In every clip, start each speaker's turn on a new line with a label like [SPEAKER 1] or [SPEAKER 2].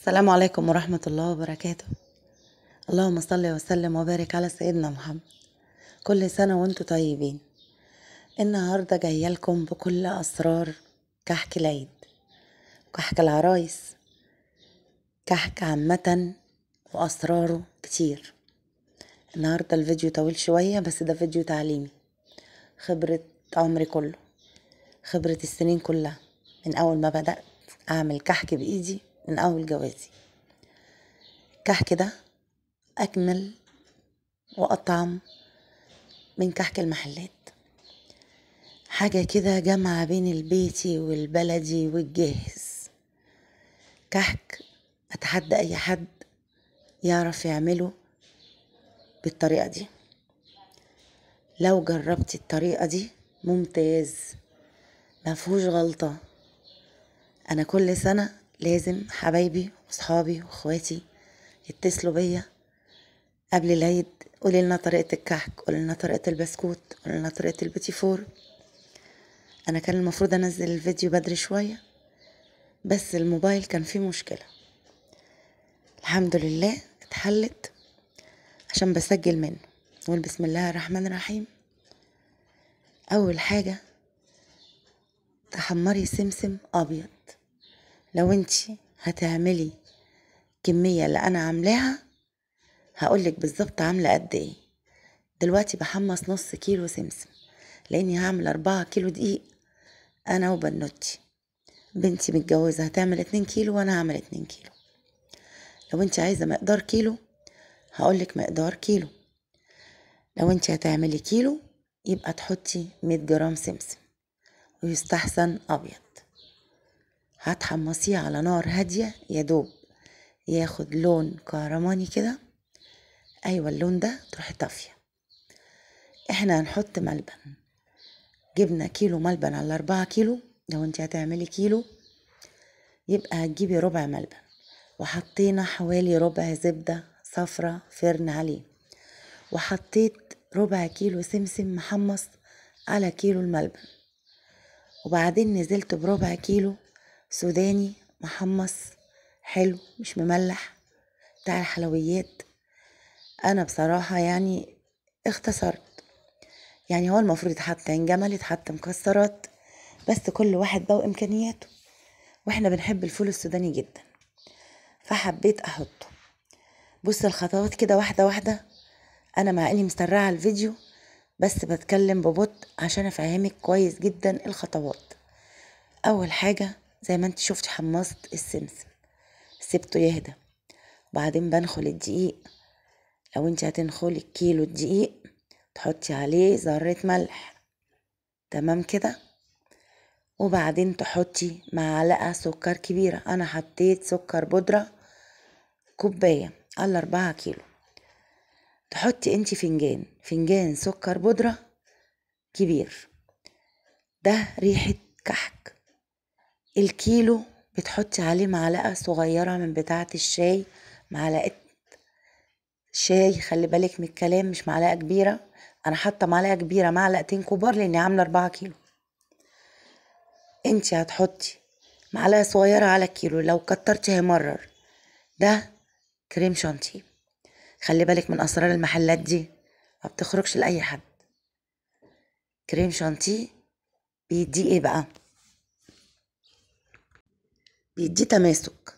[SPEAKER 1] السلام عليكم ورحمة الله وبركاته اللهم صل وسلم وبارك على سيدنا محمد كل سنة وانتم طيبين النهاردة جاية لكم بكل أسرار كحك العيد كحك العرايس كحك عامة وأسراره كتير النهاردة الفيديو طويل شوية بس ده فيديو تعليمي خبرة عمري كله خبرة السنين كلها من أول ما بدأت أعمل كحك بإيدي من أول جوازي الكحك ده أكمل وأطعم من كحك المحلات حاجة كده جامعة بين البيتي والبلدي والجاهز كحك أتحدى أي حد يعرف يعمله بالطريقة دي لو جربت الطريقة دي ممتاز فيهوش غلطة أنا كل سنة لازم حبايبي وصحابي واخواتي يتصلوا بيا قبل العيد قولي لنا طريقة الكحك قولي لنا طريقة البسكوت قولي لنا طريقة البيتي فور انا كان المفروض انزل الفيديو بدري شوية بس الموبايل كان فيه مشكلة الحمد لله اتحلت عشان بسجل منه نقول بسم الله الرحمن الرحيم اول حاجة تحمري سمسم ابيض لو انتي هتعملي الكمية اللي انا عاملاها هقولك بالظبط عاملة قد ايه دلوقتي بحمص نص كيلو سمسم لاني هعمل اربعة كيلو دقيق انا وبنوتي بنتي متجوزة هتعمل اتنين كيلو وانا هعمل اتنين كيلو لو انت عايزة مقدار كيلو هقولك مقدار كيلو لو انت هتعملي كيلو يبقى تحطي مية جرام سمسم ويستحسن ابيض هتحمصيه على نار هادية يدوب ياخد لون كهرماني كده ايوه اللون ده تروحي طافية احنا هنحط ملبن جبنا كيلو ملبن على اربعة كيلو لو انت هتعملي كيلو يبقى هتجيبي ربع ملبن وحطينا حوالي ربع زبدة صفرة فرن عليه وحطيت ربع كيلو سمسم محمص على كيلو الملبن وبعدين نزلت بربع كيلو سوداني محمص حلو مش مملح بتاع الحلويات انا بصراحه يعني اختصرت يعني هو المفروض يتحط عين جمل يتحط مكسرات بس كل واحد بقى وامكانياته واحنا بنحب الفول السوداني جدا فحبيت احطه بص الخطوات كده واحده واحده انا مع اني مسرعه الفيديو بس بتكلم ببطء عشان افهمك كويس جدا الخطوات اول حاجه زي ما انت شفت حمصت السمسم سبته يهدى وبعدين بنخل الدقيق لو انت هتنخلي كيلو الدقيق تحطي عليه ذرة ملح تمام كده وبعدين تحطي معلقة سكر كبيرة أنا حطيت سكر بودرة كوباية على أربعة كيلو تحطي انت فنجان فنجان سكر بودرة كبير ده ريحة كحك الكيلو بتحطي عليه معلقة صغيرة من بتاعة الشاي معلقة شاي خلي بالك من الكلام مش معلقة كبيرة أنا حاطة معلقة كبيرة معلقتين كبار لأني عاملة أربعة كيلو انتي هتحطي معلقة صغيرة على الكيلو لو كترتي هيمرر ده كريم شانتي خلي بالك من أسرار المحلات دي ما بتخرجش لأي حد كريم شانتي بيديه ايه بقى بيديه تماسك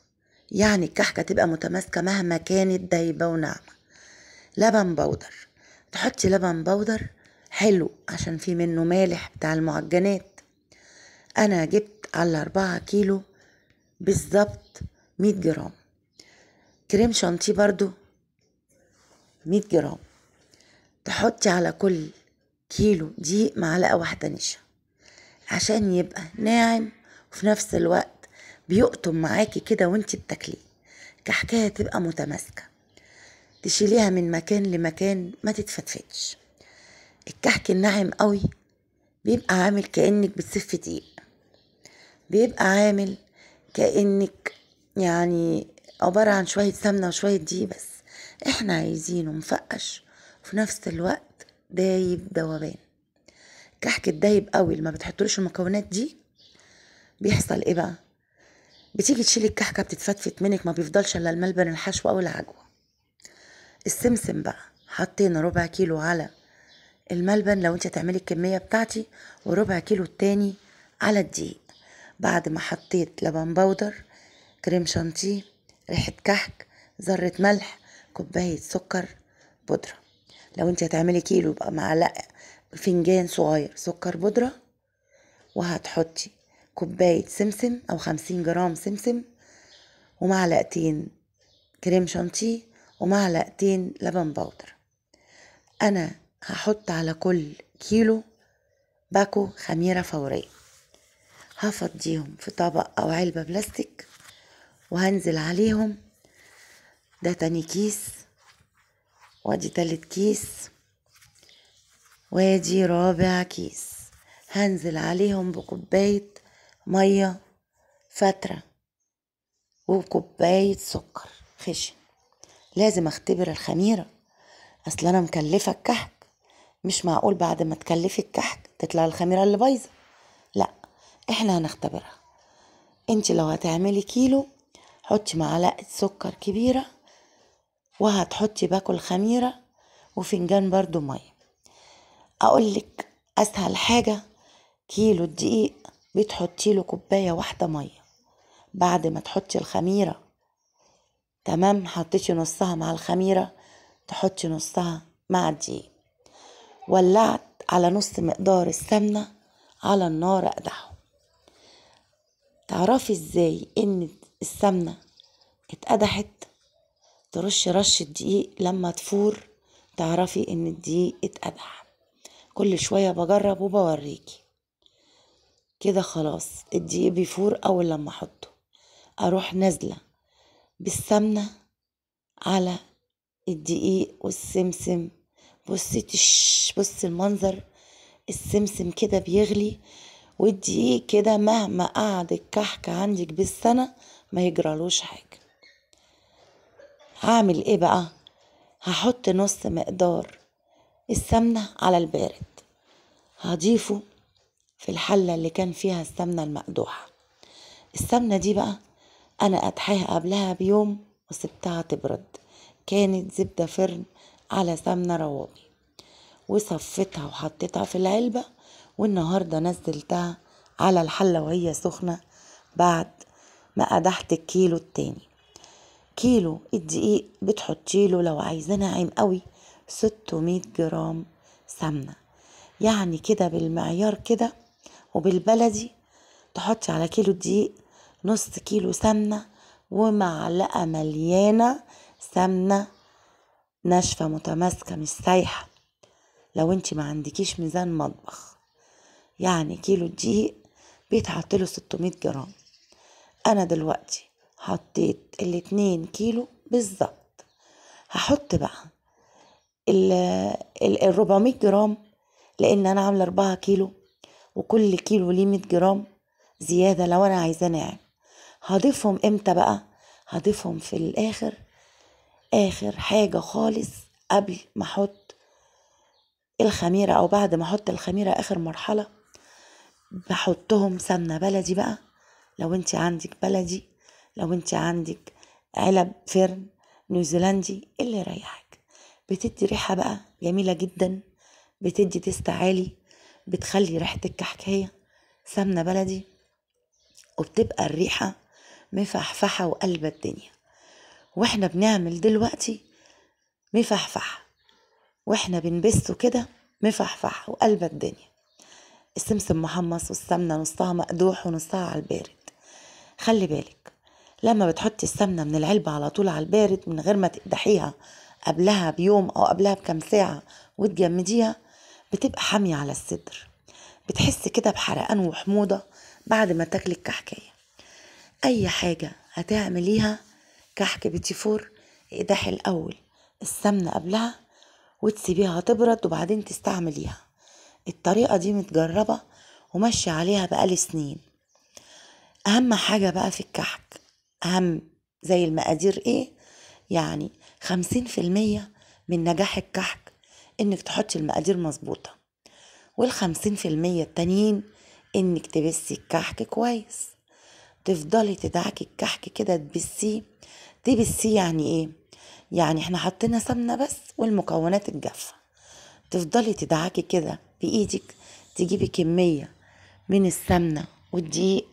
[SPEAKER 1] يعني الكحكة تبقى متماسكة مهما كانت دايبة وناعمة لبن بودر تحطي لبن بودر حلو عشان في منه مالح بتاع المعجنات أنا جبت على أربعة كيلو بالظبط مية جرام كريم شانتيه برضو مية جرام تحطي على كل كيلو دي معلقة واحدة نشا عشان يبقى ناعم وفي نفس الوقت بيقطم معاكي كده وانت بتاكليه كحكايه تبقى متماسكه تشيليها من مكان لمكان ما تتفتفتش الكحك الناعم قوي بيبقى عامل كانك بتسف دقيق بيبقى عامل كانك يعني عباره عن شويه سمنه وشويه دقيق بس احنا عايزينه مفقش وفي نفس الوقت دايب دوبان كحك الدايب قوي لما بتحطلوش المكونات دي بيحصل ايه بقى بتيجي تشيل الكحكة بتتفتفت منك ما بيفضلش الا الملبن الحشو او العجوة السمسم بقى حطينا ربع كيلو على الملبن لو انت هتعملي الكمية بتاعتي وربع كيلو التاني على الدقيق بعد ما حطيت لبن بودر كريم شانتيه ريحة كحك ذرة ملح كوباية سكر بودرة لو انت هتعملي كيلو يبقى معلقة فنجان صغير سكر بودرة وهتحطي كوباية سمسم أو خمسين جرام سمسم ومعلقتين كريم شانتيه ومعلقتين لبن بودر أنا هحط على كل كيلو باكو خميرة فورية هفضيهم في طبق أو علبة بلاستيك وهنزل عليهم ده تاني كيس وادي تالت كيس وادي رابع كيس هنزل عليهم بكوباية مية فترة وكوباية سكر خشن لازم اختبر الخميرة اصل انا مكلفة الكحك مش معقول بعد ما تكلفي الكحك تطلع الخميرة اللي بايظة لا احنا هنختبرها انت لو هتعملي كيلو حطي معلقة سكر كبيرة وهتحطي باكل خميرة وفنجان برضو مية اقولك اسهل حاجة كيلو الدقيق بتحطي له كوباية واحدة مية بعد ما تحطي الخميرة تمام حطيتي نصها مع الخميرة تحطي نصها مع الدقيق ولعت على نص مقدار السمنة على النار أقدحه تعرفي ازاي ان السمنة اتقدحت ترش رش الدقيق لما تفور تعرفي ان الدقيق اتقدح كل شوية بجرب وبوريكي كده خلاص الدقيق بيفور اول لما احطه اروح نازله بالسمنه على الدقيق والسمسم بصي تش بص المنظر السمسم كده بيغلي والدقيق كده مهما قعد الكحك عندك بالسنة ما يجرالوش حاجة هعمل ايه بقى هحط نص مقدار السمنة على البارد هضيفه في الحلة اللي كان فيها السمنة المقدوحة السمنة دي بقى أنا قدحاها قبلها بيوم وسبتها تبرد كانت زبدة فرن على سمنة روابي وصفتها وحطيتها في العلبة والنهاردة نزلتها على الحلة وهي سخنة بعد ما قدحت الكيلو التاني كيلو الدقيق بتحطيله لو عايزاه ناعم قوي 600 جرام سمنة يعني كده بالمعيار كده وبالبلدي تحطي على كيلو دقيق نص كيلو سمنة ومعلقة مليانة سمنة ناشفة متماسكة مش سايحة لو انت ما عندكيش ميزان مطبخ يعني كيلو دقيق بيتحط له 600 جرام انا دلوقتي حطيت الاتنين كيلو بالظبط هحط بقى ال 400 جرام لان انا عامله 4 كيلو وكل كيلو ليه 100 جرام زيادة لو أنا عايزاه ناعم هضيفهم امتى بقى هضيفهم في الآخر آخر حاجة خالص قبل ما أحط الخميرة أو بعد ما أحط الخميرة آخر مرحلة بحطهم سمنة بلدي بقى لو انت عندك بلدي لو انت عندك علب فرن نيوزيلندي اللي يريحك بتدي ريحة بقى جميلة جدا بتدي تيست عالي بتخلي ريحة الكحكاية سمنة بلدي وبتبقى الريحة مفحفحة وقلب الدنيا واحنا بنعمل دلوقتي مفحفحه واحنا بنبسه كده مفحفح وقلب الدنيا السمسم محمص والسمنة نصها مقدوح ونصها على البارد خلي بالك لما بتحطي السمنة من العلبة على طول على البارد من غير ما تقدحيها قبلها بيوم أو قبلها بكام ساعة وتجمديها بتبقى حامية على الصدر بتحس كده بحرقان وحموضة بعد ما تاكل الكحكاية أي حاجة هتعمليها كحك بيتي فور اقدحي الأول السمنة قبلها وتسيبيها تبرد وبعدين تستعمليها الطريقة دي متجربة وماشي عليها بقالي سنين أهم حاجة بقى في الكحك أهم زي المقادير إيه يعني خمسين في المية من نجاح الكحك انك تحطي المقادير مظبوطة والخمسين في المية التانيين انك تبسي الكحك كويس تفضلي تدعكي الكحك كده تبسيه تبسيه يعني ايه يعني احنا حطينا سمنة بس والمكونات الجافة تفضلي تدعكي كده بايدك تجيبي كمية من السمنة والدقيق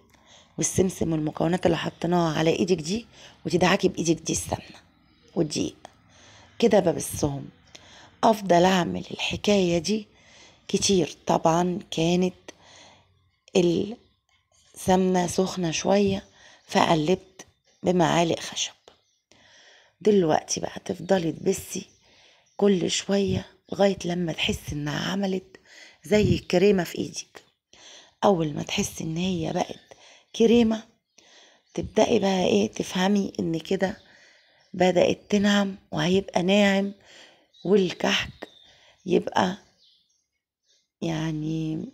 [SPEAKER 1] والسمسم والمكونات اللي حطيناها على ايدك دي وتدعكي بايدك دي السمنة والدقيق كده ببسهم افضل اعمل الحكاية دي كتير طبعا كانت السمنة سخنة شوية فقلبت بمعالق خشب دلوقتي بقى تفضلي تبسي كل شوية لغاية لما تحس انها عملت زي الكريمه في ايدك اول ما تحس ان هي بقت كريمة تبدأي بقى ايه تفهمي ان كده بدأت تنعم وهيبقى ناعم والكحك يبقى يعني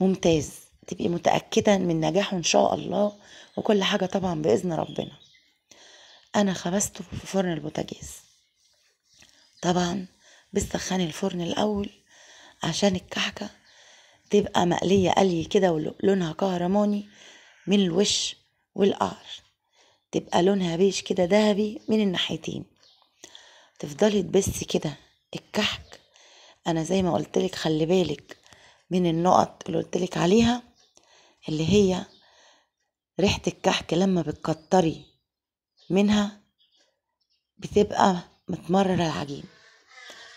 [SPEAKER 1] ممتاز تبقي متأكدة من نجاحه إن شاء الله وكل حاجة طبعا بإذن ربنا أنا خبزته في فرن البوتاجاز طبعا بسخني الفرن الأول عشان الكحكة تبقى مقلية قلي كده ولونها كهرماني من الوش والقعر تبقى لونها بيش كده ذهبي من الناحيتين تفضلي تبسي كده الكحك انا زي ما قلتلك خلي بالك من النقط اللي قلتلك عليها اللي هي ريحة الكحك لما بتكتري منها بتبقى متمررة العجين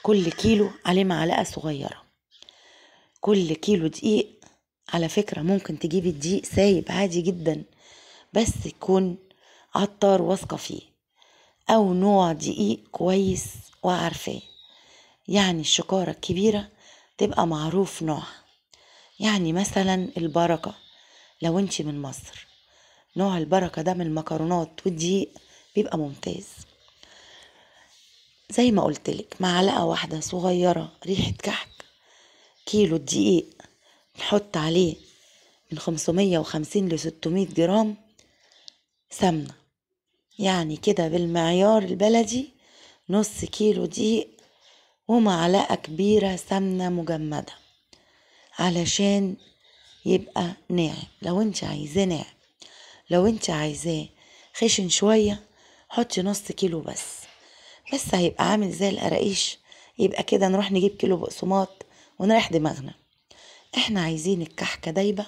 [SPEAKER 1] كل كيلو عليه معلقة صغيرة كل كيلو دقيق على فكرة ممكن تجيبي الدقيق سايب عادي جدا بس يكون عطار واثقة فيه أو نوع دقيق كويس وعارفاه يعني الشكارة الكبيرة تبقى معروف نوعها يعني مثلا البركة لو انت من مصر نوع البركة ده من المكرونات والدقيق بيبقى ممتاز زي ما قلتلك معلقة واحدة صغيرة ريحة كحك كيلو دقيق نحط عليه من 550 ل 600 جرام سمنة يعني كده بالمعيار البلدي نص كيلو دقيق ومعلقة كبيرة سمنة مجمدة علشان يبقى ناعم لو انت عايزاه ناعم لو انت عايزاه خشن شوية حطي نص كيلو بس بس هيبقى عامل زي القراقيش يبقى كده نروح نجيب كيلو بقسماط ونريح دماغنا احنا عايزين الكحكة دايبة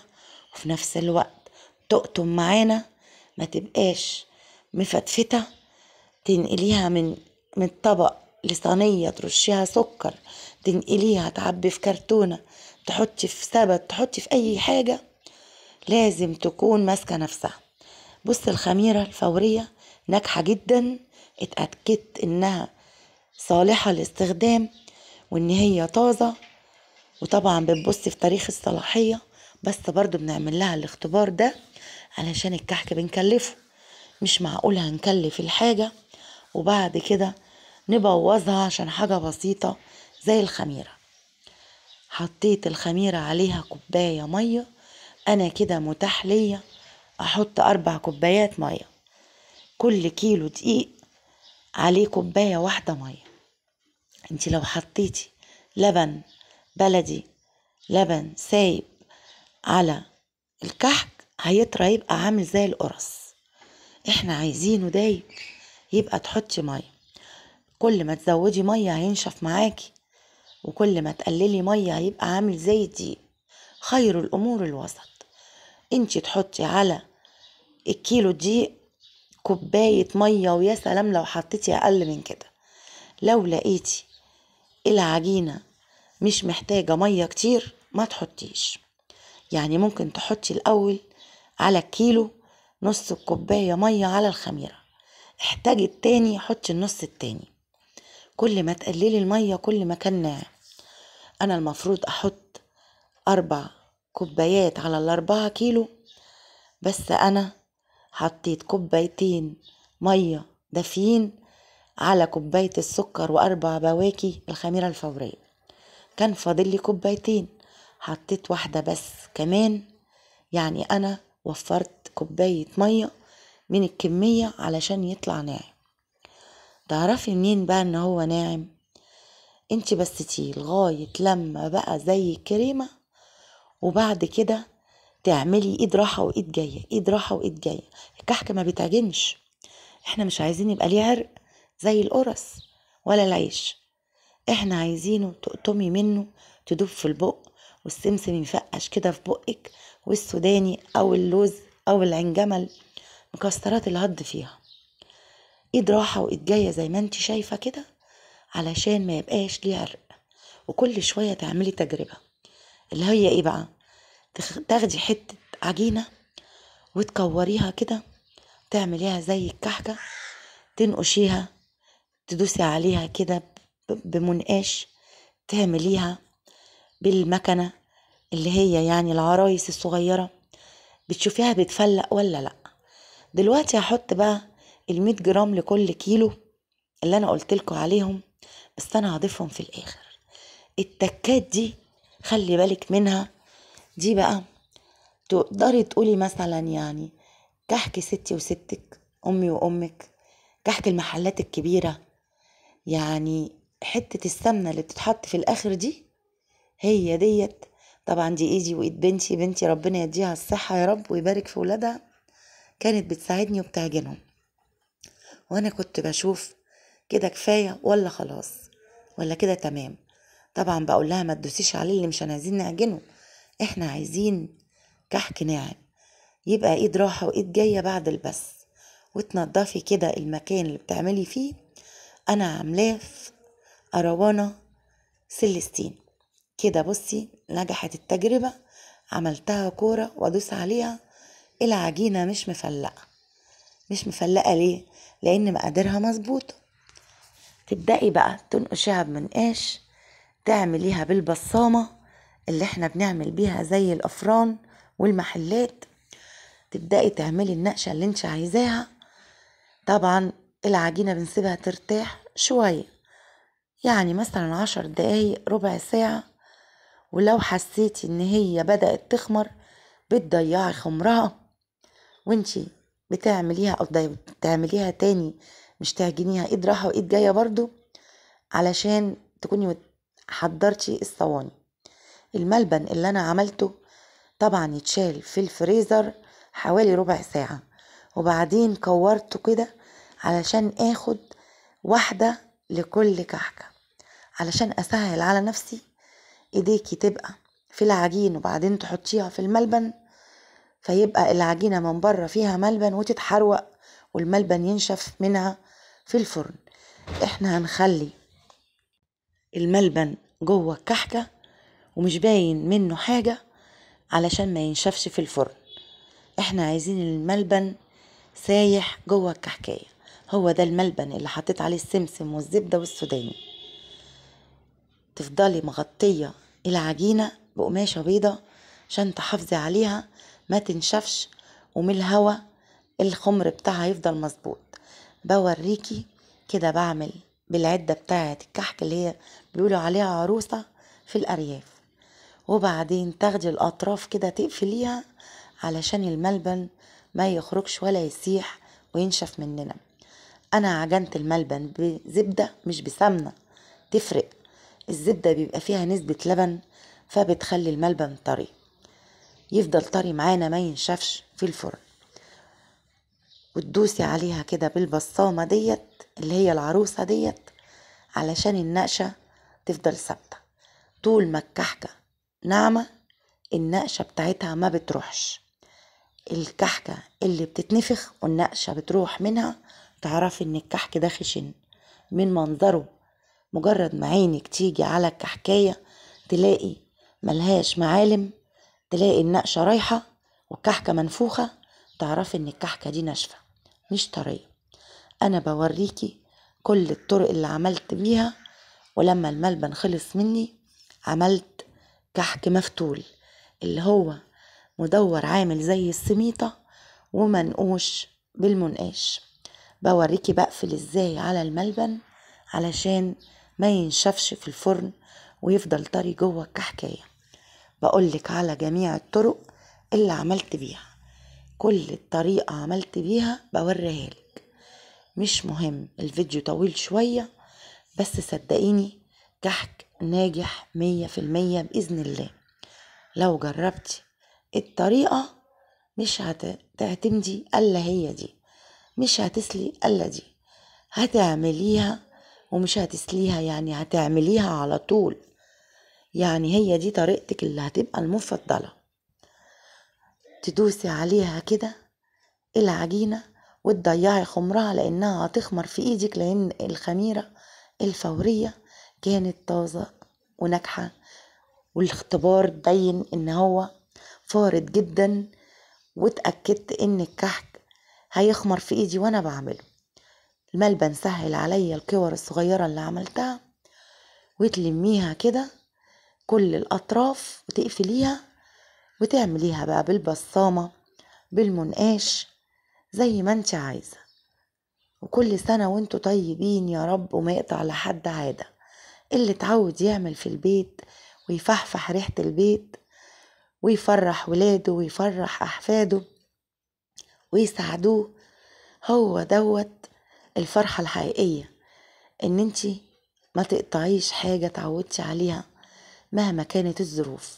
[SPEAKER 1] وفي نفس الوقت تقطم معانا ما تبقاش مفتفتة تنقليها من من طبق لصينية ترشيها سكر تنقليها تعبي في كرتونة تحطي في سبت تحطي في أي حاجة لازم تكون ماسكة نفسها بص الخميرة الفورية ناجحة جدا اتأكدت إنها صالحة للاستخدام وإن هي طازة وطبعا بنبص في تاريخ الصلاحية بس برضو بنعمل لها الاختبار ده علشان الكحك بنكلفه مش معقول هنكلف الحاجة وبعد كده نبوظها عشان حاجة بسيطة زي الخميرة حطيت الخميرة عليها كوباية مية أنا كده متاح ليا أحط أربع كوبايات مية كل كيلو دقيق عليه كوباية واحدة مية انت لو حطيتي لبن بلدي لبن سايب على الكحك هيطرى يبقى عامل زي القرص احنا عايزينه دايب يبقى تحطي ميه كل ما تزودي ميه هينشف معاكي وكل ما تقللي ميه هيبقى عامل زي دي خير الامور الوسط انت تحطي على الكيلو دي كوبايه ميه ويا سلام لو حطيتي اقل من كده لو لقيتي العجينه مش محتاجه ميه كتير ما تحطيش يعني ممكن تحطي الاول على الكيلو نص الكوباية مية على الخميرة احتاج التاني حطي النص التاني كل ما تقللي المية كل ما كان ناعم أنا المفروض أحط أربع كوبايات على الأربعة كيلو بس أنا حطيت كوبايتين مية دافيين على كوباية السكر وأربع بواكي الخميرة الفورية كان فاضل لي كوبايتين حطيت واحدة بس كمان يعني أنا وفرت كوباية مية من الكمية علشان يطلع ناعم تعرفي منين بقى ان هو ناعم انت تي لغاية لما بقى زي الكريمة وبعد كده تعملي ايد راحة وايد جاية ايد راحة وايد جاية الكحك ما بتعجنش احنا مش عايزين يبقى ليه عرق زي القرص ولا العيش احنا عايزينه تقطمي منه تدوب في البق والسمسم يفقش كده في بقك والسوداني او اللوز او العنجمل مكسرات الهض فيها ايد راحة وايد جاية زي ما انت شايفة كده علشان ما يبقاش ليه عرق وكل شوية تعملي تجربة اللي هي ايه بقى تاخدي حتة عجينة وتكوريها كده تعمليها زي الكحكة تنقشيها تدوسي عليها كده بمنقاش تعمليها بالمكنة اللي هي يعني العرايس الصغيرة بتشوفيها بتفلق ولا لأ دلوقتي هحط بقى المية جرام لكل كيلو اللي أنا قلتلكوا عليهم بس أنا هضيفهم في الآخر التكات دي خلي بالك منها دي بقى تقدري تقولي مثلا يعني كحك ستي وستك أمي وأمك كحك المحلات الكبيرة يعني حتة السمنة اللي بتتحط في الآخر دي هي ديت طبعا دي ايدي وايد بنتي بنتي ربنا يديها الصحة يا رب ويبارك في ولادها كانت بتساعدني وبتعجنهم وانا كنت بشوف كده كفاية ولا خلاص ولا كده تمام طبعا بقول لها ما تدوسيش عليه اللي مش عايزين نعجنه احنا عايزين كحك ناعم يبقى ايد راحة وايد جاية بعد البس وتنضفي كده المكان اللي بتعملي فيه انا عاملاه في اروانه سيليستين كده بصي نجحت التجربة عملتها كورة وادوس عليها العجينة مش مفلقة مش مفلقة ليه؟ لأن مقاديرها مظبوطة تبدأي بقى تنقشيها بمنقاش تعمليها بالبصامة اللي احنا بنعمل بيها زي الأفران والمحلات تبدأي تعملي النقشة اللي انت عايزاها طبعا العجينة بنسيبها ترتاح شوية يعني مثلا عشر دقايق ربع ساعة ولو حسيتي ان هي بدأت تخمر بتضيعي خمرها وانتي بتعمليها او بتعمليها تاني مش تعجنيها ايد راحة وايد جاية برضو علشان تكوني حضرتي الصواني الملبن اللي انا عملته طبعا يتشال في الفريزر حوالي ربع ساعة وبعدين كورته كده علشان اخد واحدة لكل كحكة علشان اسهل على نفسي ايديكي تبقى في العجين وبعدين تحطيها في الملبن فيبقى العجينة من بره فيها ملبن وتتحروق والملبن ينشف منها في الفرن احنا هنخلي الملبن جوه الكحكة ومش باين منه حاجة علشان ما ينشفش في الفرن احنا عايزين الملبن سايح جوه الكحكاية هو ده الملبن اللي حطيت عليه السمسم والزبدة والسوداني تفضلي مغطية العجينة بقماشة بيضة عشان تحافظي عليها ما تنشفش ومن الهوا الخمر بتاعها يفضل مظبوط بوريكي كده بعمل بالعدة بتاعة الكحك اللي هي بيقولوا عليها عروسة في الأرياف وبعدين تاخدي الأطراف كده تقفليها علشان الملبن ما يخرجش ولا يسيح وينشف مننا أنا عجنت الملبن بزبدة مش بسمنة تفرق الزبدة بيبقى فيها نسبة لبن فبتخلي الملبن طري يفضل طري معانا ما ينشفش في الفرن وتدوسي عليها كده بالبصامة ديت اللي هي العروسة ديت علشان النقشة تفضل ثابتة طول ما الكحكة ناعمة النقشة بتاعتها ما بتروحش الكحكة اللي بتتنفخ والنقشة بتروح منها تعرفي ان الكحك ده خشن من منظره مجرد ما عينك تيجي على الكحكاية تلاقي ملهاش معالم تلاقي النقشة رايحة والكحكة منفوخة تعرفي ان الكحكة دي ناشفة مش طرية انا بوريكي كل الطرق اللي عملت بيها ولما الملبن خلص مني عملت كحك مفتول اللي هو مدور عامل زي السميطة ومنقوش بالمنقاش بوريكي بقفل ازاي على الملبن علشان ما ينشفش في الفرن ويفضل طري جوه كحكاية بقولك على جميع الطرق اللي عملت بيها كل الطريقة عملت بيها بوريها لك مش مهم الفيديو طويل شوية بس صدقيني كحك ناجح مية في المية بإذن الله لو جربتي الطريقة مش هتعتمدي ألا هي دي مش هتسلي ألا دي هتعمليها ومش هتسليها يعني هتعمليها على طول يعني هي دي طريقتك اللي هتبقى المفضلة تدوسي عليها كده العجينة وتضيعي خمرها لانها هتخمر في ايدك لان الخميرة الفورية كانت طازة وناجحة والاختبار بين ان هو فارض جدا واتأكدت ان الكحك هيخمر في ايدي وانا بعمله الملبن سهل عليا الكور الصغيرة اللي عملتها وتلميها كده كل الأطراف وتقفليها وتعمليها بقى بالبصامة بالمنقاش زي ما انت عايزة وكل سنة وانتوا طيبين يا رب وما يقطع لحد عادة اللي اتعود يعمل في البيت ويفحفح ريحة البيت ويفرح ولاده ويفرح أحفاده ويساعدوه هو دوت الفرحة الحقيقية ان انت ما تقطعيش حاجة اتعودتي عليها مهما كانت الظروف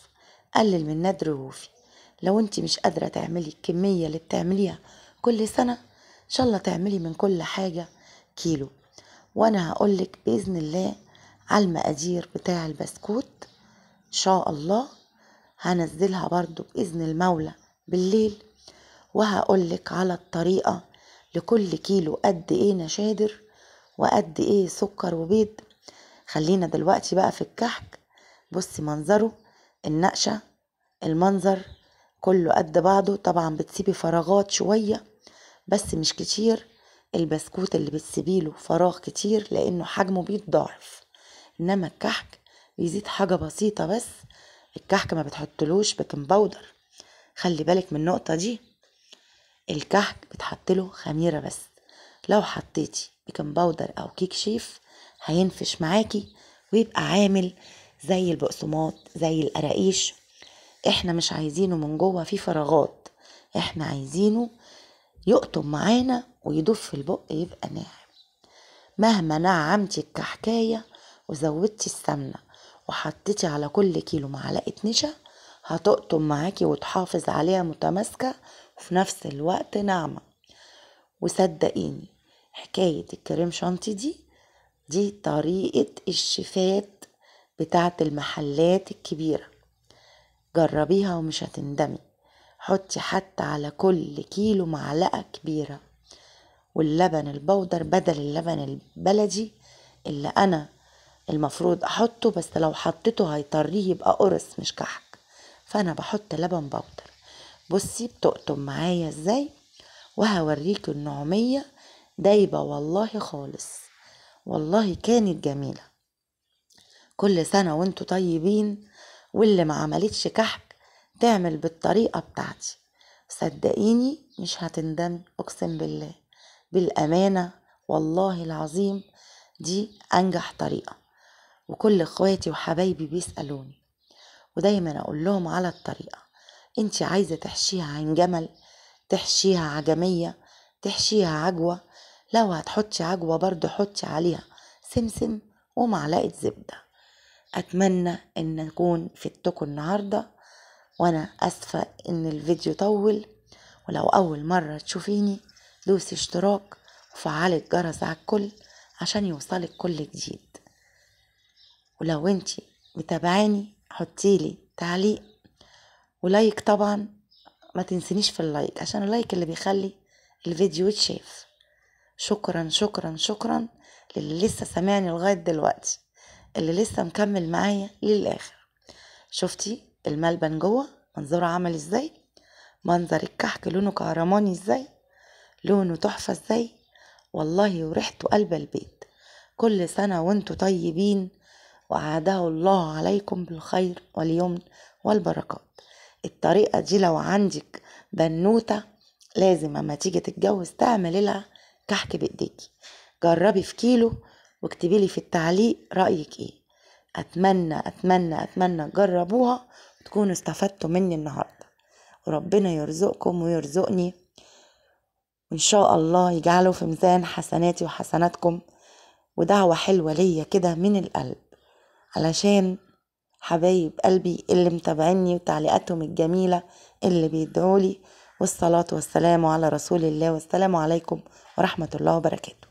[SPEAKER 1] قلل من ندر ووفي لو انت مش قادرة تعملي الكمية اللي بتعمليها كل سنة ان شاء الله تعملي من كل حاجة كيلو وانا هقولك بإذن الله على المقادير بتاع البسكوت ان شاء الله هنزلها برضو بإذن المولى بالليل وهقولك على الطريقة لكل كيلو قد ايه نشادر وقد ايه سكر وبيض خلينا دلوقتي بقى في الكحك بصي منظره النقشة المنظر كله قد بعضه طبعا بتسيبي فراغات شوية بس مش كتير البسكوت اللي بتسيبيله فراغ كتير لانه حجمه بيتضاعف انما الكحك بيزيد حاجة بسيطة بس الكحك ما بتحطلوش بيكنج باودر خلي بالك من النقطة دي الكحك بتحط له خميرة بس لو حطيتي بيكنج باودر او كيك شيف هينفش معاكي ويبقى عامل زي البقسماط زي القراقيش احنا مش عايزينه من جوه فيه فراغات احنا عايزينه يقطم معانا ويدف في البق يبقى ناعم مهما نعمتي الكحكايه وزودتي السمنه وحطيتي على كل كيلو معلقه نشا هتقطم معاكي وتحافظ عليها متماسكة وفي نفس الوقت ناعمة وصدقيني حكاية الكريم شانتي دي دي طريقة الشيفات بتاعة المحلات الكبيرة جربيها ومش هتندمي حطي حتى على كل كيلو معلقة كبيرة واللبن البودر بدل اللبن البلدي اللي أنا المفروض أحطه بس لو حطيته هيطريه يبقى قرص مش كحك فانا بحط لبن بودر بصي بتقطم معايا ازاي وهوريك النعومية دايبة والله خالص والله كانت جميلة كل سنة وانتوا طيبين واللي ما عملتش كحك تعمل بالطريقة بتاعتي صدقيني مش هتندم اقسم بالله بالامانة والله العظيم دي انجح طريقة وكل اخواتي وحبايبي بيسألوني ودايما اقول لهم على الطريقة انت عايزة تحشيها عن جمل تحشيها عجمية تحشيها عجوة لو هتحطي عجوة برضو حطي عليها سمسم ومعلقة زبدة أتمنى أن أكون التوكو النهاردة وأنا أسفة أن الفيديو طول ولو أول مرة تشوفيني دوسي اشتراك وفعلي الجرس على الكل عشان يوصلك كل جديد ولو انتي متابعاني حطيلي تعليق ولايك طبعا ما تنسينيش في اللايك عشان اللايك اللي بيخلي الفيديو يتشاف شكرا شكرا شكرا للي لسه سامعني لغاية دلوقتي اللي لسه مكمل معايا للآخر شفتي الملبن جوه منظره عمل ازاي منظر الكحك لونه كهرماني ازاي لونه تحفة ازاي والله وريحته قلب البيت كل سنة وانتوا طيبين وعاده الله عليكم بالخير واليمن والبركات الطريقة دي لو عندك بنوتة لازم اما تيجي تتجوز تعمل لها كحك بايديكي جربي في كيلو واكتبي لي في التعليق رأيك ايه اتمنى اتمنى اتمنى تجربوها وتكونوا استفدتوا مني النهاردة وربنا يرزقكم ويرزقني وان شاء الله يجعله في ميزان حسناتي وحسناتكم ودعوة حلوة ليا كده من القلب علشان حبايب قلبي اللي متابعني وتعليقاتهم الجميلة اللي بيدعولي والصلاة والسلام على رسول الله والسلام عليكم ورحمة الله وبركاته